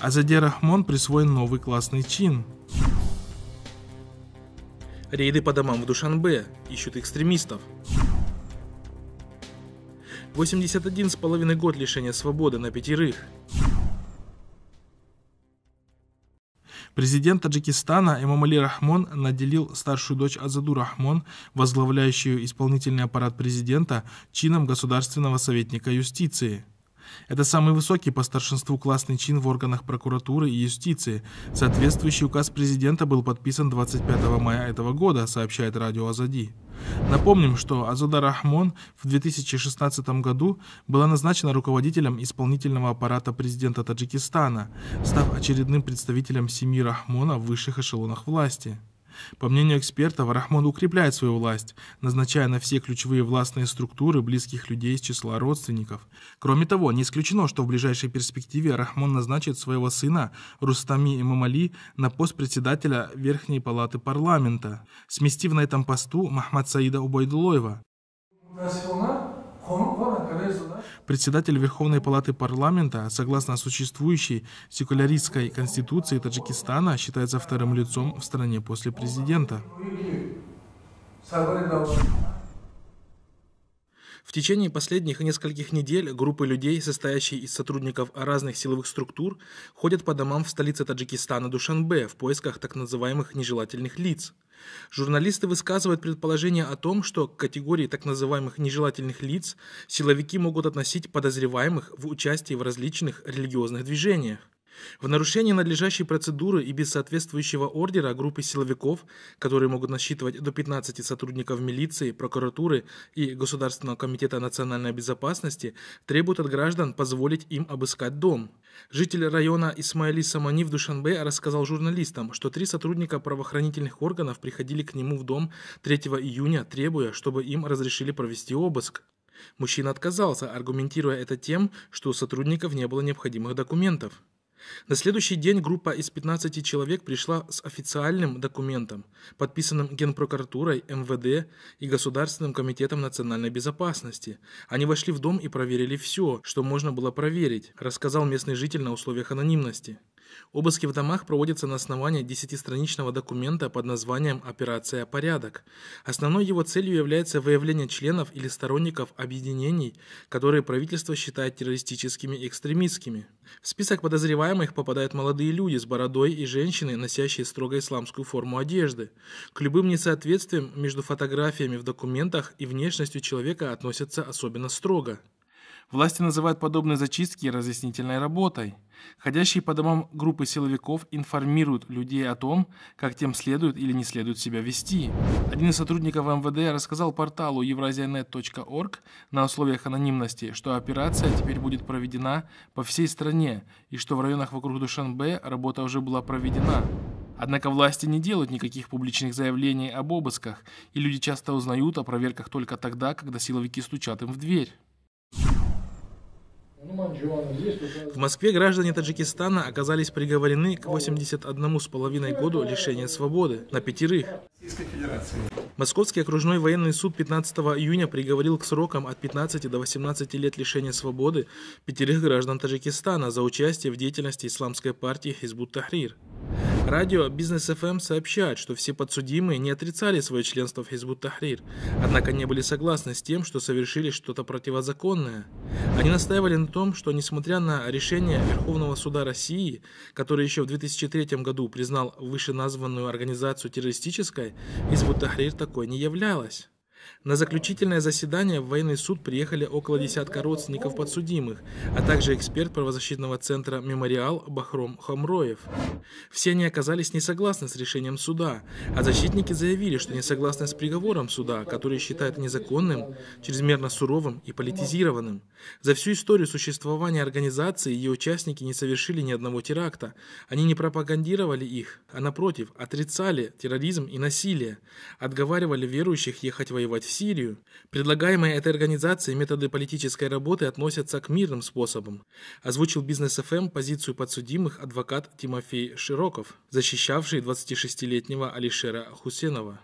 Азаде Рахмон присвоен новый классный чин. Рейды по домам в Душанбе. Ищут экстремистов. 81 с половиной год лишения свободы на пятерых. Президент Таджикистана Эмомали Рахмон наделил старшую дочь Азаду Рахмон, возглавляющую исполнительный аппарат президента, чином государственного советника юстиции. Это самый высокий по старшинству классный чин в органах прокуратуры и юстиции. Соответствующий указ президента был подписан 25 мая этого года, сообщает радио Азади. Напомним, что Азада Рахмон в 2016 году была назначена руководителем исполнительного аппарата президента Таджикистана, став очередным представителем семьи Рахмона в высших эшелонах власти. По мнению экспертов, Рахмон укрепляет свою власть, назначая на все ключевые властные структуры близких людей из числа родственников. Кроме того, не исключено, что в ближайшей перспективе Рахмон назначит своего сына Рустами Имамали на пост председателя Верхней палаты парламента, сместив на этом посту Махмад Саида Убайдулоева. Председатель Верховной Палаты Парламента, согласно существующей секуляристской конституции Таджикистана, считается вторым лицом в стране после президента течение последних нескольких недель группы людей, состоящие из сотрудников разных силовых структур, ходят по домам в столице Таджикистана Душанбе в поисках так называемых нежелательных лиц. Журналисты высказывают предположение о том, что к категории так называемых нежелательных лиц силовики могут относить подозреваемых в участии в различных религиозных движениях. В нарушение надлежащей процедуры и без соответствующего ордера группы силовиков, которые могут насчитывать до 15 сотрудников милиции, прокуратуры и Государственного комитета национальной безопасности, требуют от граждан позволить им обыскать дом. Житель района Исмаили Самани в Душанбе рассказал журналистам, что три сотрудника правоохранительных органов приходили к нему в дом 3 июня, требуя, чтобы им разрешили провести обыск. Мужчина отказался, аргументируя это тем, что у сотрудников не было необходимых документов. На следующий день группа из 15 человек пришла с официальным документом, подписанным Генпрокуратурой, МВД и Государственным комитетом национальной безопасности. Они вошли в дом и проверили все, что можно было проверить, рассказал местный житель на условиях анонимности. Обыски в домах проводятся на основании десятистраничного документа под названием «Операция «Порядок». Основной его целью является выявление членов или сторонников объединений, которые правительство считает террористическими и экстремистскими. В список подозреваемых попадают молодые люди с бородой и женщины, носящие строго исламскую форму одежды. К любым несоответствиям между фотографиями в документах и внешностью человека относятся особенно строго. Власти называют подобные зачистки разъяснительной работой. Ходящие по домам группы силовиков информируют людей о том, как тем следует или не следует себя вести. Один из сотрудников МВД рассказал порталу eurasianet.org на условиях анонимности, что операция теперь будет проведена по всей стране и что в районах вокруг Душанбе работа уже была проведена. Однако власти не делают никаких публичных заявлений об обысках, и люди часто узнают о проверках только тогда, когда силовики стучат им в дверь. В Москве граждане Таджикистана оказались приговорены к 81,5 году лишения свободы на пятерых. Московский окружной военный суд 15 июня приговорил к срокам от 15 до 18 лет лишения свободы пятерых граждан Таджикистана за участие в деятельности исламской партии Хизбут Тахрир. Радио «Бизнес ФМ» эм» сообщает, что все подсудимые не отрицали свое членство в Хизбут Тахрир, однако не были согласны с тем, что совершили что-то противозаконное. Они настаивали на том, что несмотря на решение Верховного суда России, который еще в 2003 году признал вышеназванную организацию террористической, Хизбут Тахрир такой не являлась. На заключительное заседание в военный суд приехали около десятка родственников подсудимых, а также эксперт правозащитного центра «Мемориал» Бахром Хамроев. Все они оказались не согласны с решением суда, а защитники заявили, что не согласны с приговором суда, который считают незаконным, чрезмерно суровым и политизированным. За всю историю существования организации ее участники не совершили ни одного теракта. Они не пропагандировали их, а напротив, отрицали терроризм и насилие, отговаривали верующих ехать воевать воевать в Сирию, предлагаемые этой организацией методы политической работы относятся к мирным способам, озвучил бизнес-ФМ эм позицию подсудимых адвокат Тимофей Широков, защищавший 26-летнего Алишера Хусенова.